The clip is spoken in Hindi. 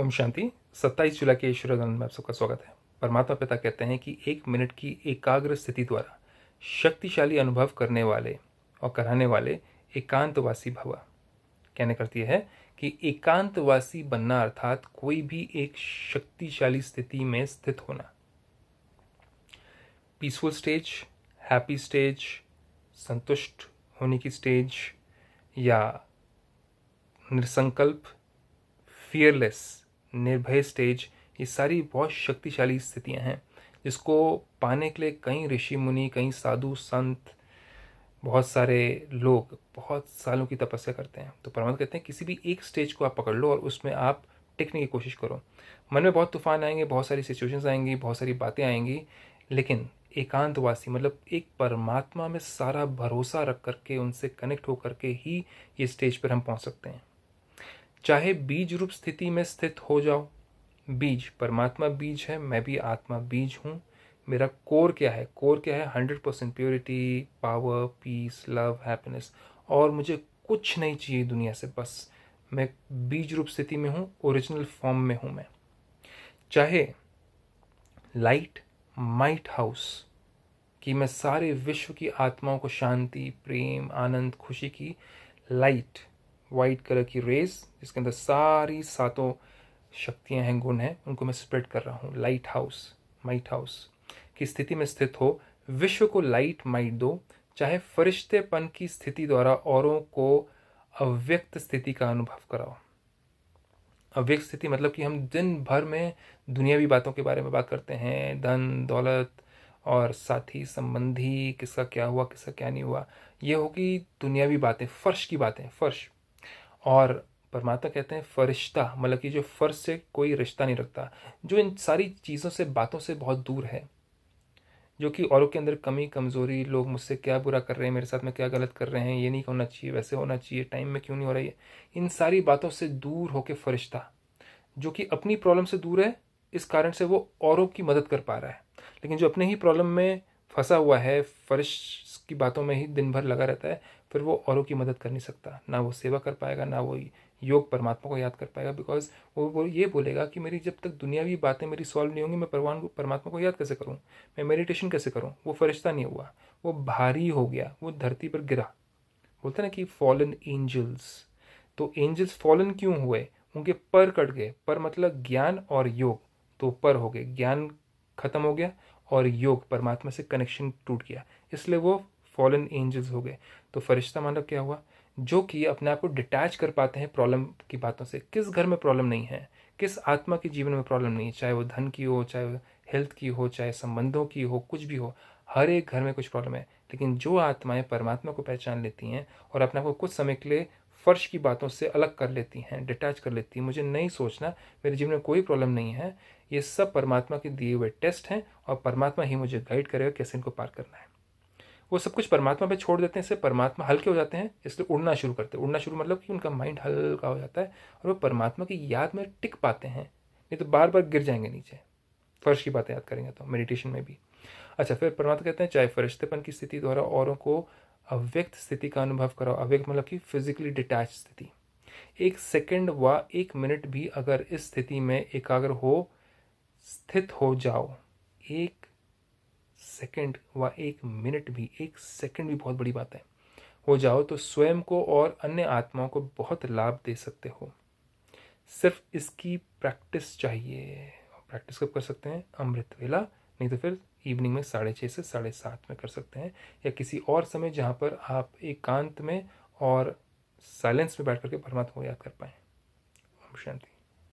ओम शांति 27 जुलाई के ईश्वर में आप सबका स्वागत है परमात्मा पिता कहते हैं कि एक मिनट की एकाग्र स्थिति द्वारा शक्तिशाली अनुभव करने वाले और कराने वाले एकांतवासी भवा कहने करती है कि एकांतवासी बनना अर्थात कोई भी एक शक्तिशाली स्थिति में स्थित होना पीसफुल स्टेज हैप्पी स्टेज संतुष्ट होने की स्टेज या निसंकल्प फियरलेस निर्भय स्टेज ये सारी बहुत शक्तिशाली स्थितियां हैं जिसको पाने के लिए कई ऋषि मुनि कई साधु संत बहुत सारे लोग बहुत सालों की तपस्या करते हैं तो परमात्मा कहते हैं किसी भी एक स्टेज को आप पकड़ लो और उसमें आप टिकने की कोशिश करो मन में बहुत तूफान आएंगे बहुत सारी सिचुएशंस आएंगी बहुत सारी बातें आएंगी लेकिन एकांतवासी मतलब एक परमात्मा में सारा भरोसा रख करके उनसे कनेक्ट होकर के ही ये स्टेज पर हम पहुंच सकते हैं चाहे बीज रूप स्थिति में स्थित हो जाओ बीज परमात्मा बीज है मैं भी आत्मा बीज हूँ मेरा कोर क्या है कोर क्या है hundred percent purity power peace love happiness और मुझे कुछ नहीं चाहिए दुनिया से बस मैं बीज रूप स्थिति में हूँ ओरिजिनल फॉर्म में हूँ मैं चाहे लाइट माइट हाउस कि मैं सारे विश्व की आत्माओं को शांति प्रेम आनंद खुशी की लाइट वाइट कलर की रेस जिसके अंदर सारी सातों शक्तियां हैं गुण हैं उनको मैं स्प्रेड कर रहा हूँ लाइट हाउस माइट हाउस की स्थिति में स्थित हो विश्व को लाइट माइट दो चाहे फरिश्तेपन की स्थिति द्वारा औरों को अव्यक्त स्थिति का अनुभव कराओ अव्यक्त स्थिति मतलब कि हम दिन भर में दुनियावी बातों के बारे में बात करते हैं धन दौलत और साथी संबंधी किसका क्या हुआ किसका क्या नहीं हुआ ये होगी दुनियावी बातें फर्श की बातें फर्श और परमात्मा कहते हैं फरिश्ता मतलब कि जो फ़र्श से कोई रिश्ता नहीं रखता जो इन सारी चीज़ों से बातों से बहुत दूर है जो कि औरों के अंदर कमी कमज़ोरी लोग मुझसे क्या बुरा कर रहे हैं मेरे साथ में क्या गलत कर रहे हैं ये नहीं होना चाहिए वैसे होना चाहिए टाइम में क्यों नहीं हो रही है इन सारी बातों से दूर के फरिश्ता जो कि अपनी प्रॉब्लम से दूर है इस कारण से वो औरों की मदद कर पा रहा है लेकिन जो अपने ही प्रॉब्लम में फंसा हुआ है फरिश उसकी बातों में ही दिन भर लगा रहता है फिर वो औरों की मदद कर नहीं सकता ना वो सेवा कर पाएगा ना वो योग परमात्मा को याद कर पाएगा बिकॉज वो वो ये बोलेगा कि मेरी जब तक दुनियावी बातें मेरी सॉल्व नहीं होंगी मैं परवान को परमात्मा को याद कैसे करूँ मैं मेडिटेशन कैसे करूँ वो फरिश्ता नहीं हुआ वो भारी हो गया वो धरती पर गिरा बोलते ना कि फॉलन एंजल्स तो एंजल्स फॉलन क्यों हुए उनके पर कट गए पर मतलब ज्ञान और योग तो पर हो गए ज्ञान खत्म हो गया और योग परमात्मा से कनेक्शन टूट गया इसलिए वो फॉलन एंजल्स हो गए तो फरिश्ता मानव क्या हुआ जो कि अपने आप को डिटैच कर पाते हैं प्रॉब्लम की बातों से किस घर में प्रॉब्लम नहीं है किस आत्मा के जीवन में प्रॉब्लम नहीं है चाहे वो धन की हो चाहे वो हेल्थ की हो चाहे संबंधों की हो कुछ भी हो हर एक घर में कुछ प्रॉब्लम है लेकिन जो आत्माएं परमात्मा को पहचान लेती हैं और अपने आप को कुछ समय के लिए फर्श की बातों से अलग कर लेती हैं डिटैच कर लेती हैं मुझे नहीं सोचना मेरे जीवन में कोई प्रॉब्लम नहीं है ये सब परमात्मा के दिए हुए टेस्ट हैं और परमात्मा ही मुझे गाइड करेगा कैसे इनको पार करना है वो सब कुछ परमात्मा पे छोड़ देते हैं इससे परमात्मा हल्के हो जाते हैं इसलिए उड़ना शुरू करते हैं उड़ना शुरू मतलब कि उनका माइंड हल्का हो जाता है और वो परमात्मा की याद में टिक पाते हैं नहीं तो बार बार गिर जाएंगे नीचे फर्श की बातें याद करेंगे तो मेडिटेशन में भी अच्छा फिर परमात्मा कहते हैं चाहे फरिश्तेपन की स्थिति द्वारा औरों को अव्यक्त स्थिति का अनुभव कराओ अव्यक्त मतलब कि फिजिकली डिटैच स्थिति एक सेकंड व एक मिनट भी अगर इस स्थिति में एकाग्र हो स्थित हो जाओ एक सेकंड व एक मिनट भी एक सेकंड भी बहुत बड़ी बात है हो जाओ तो स्वयं को और अन्य आत्माओं को बहुत लाभ दे सकते हो सिर्फ इसकी प्रैक्टिस चाहिए प्रैक्टिस कब कर सकते हैं अमृत वेला नहीं तो फिर इवनिंग में साढ़े छः से साढ़े सात में कर सकते हैं या किसी और समय जहाँ पर आप एकांत एक में और साइलेंस में बैठ करके परमात्मा को याद कर पाएँ ओम शांति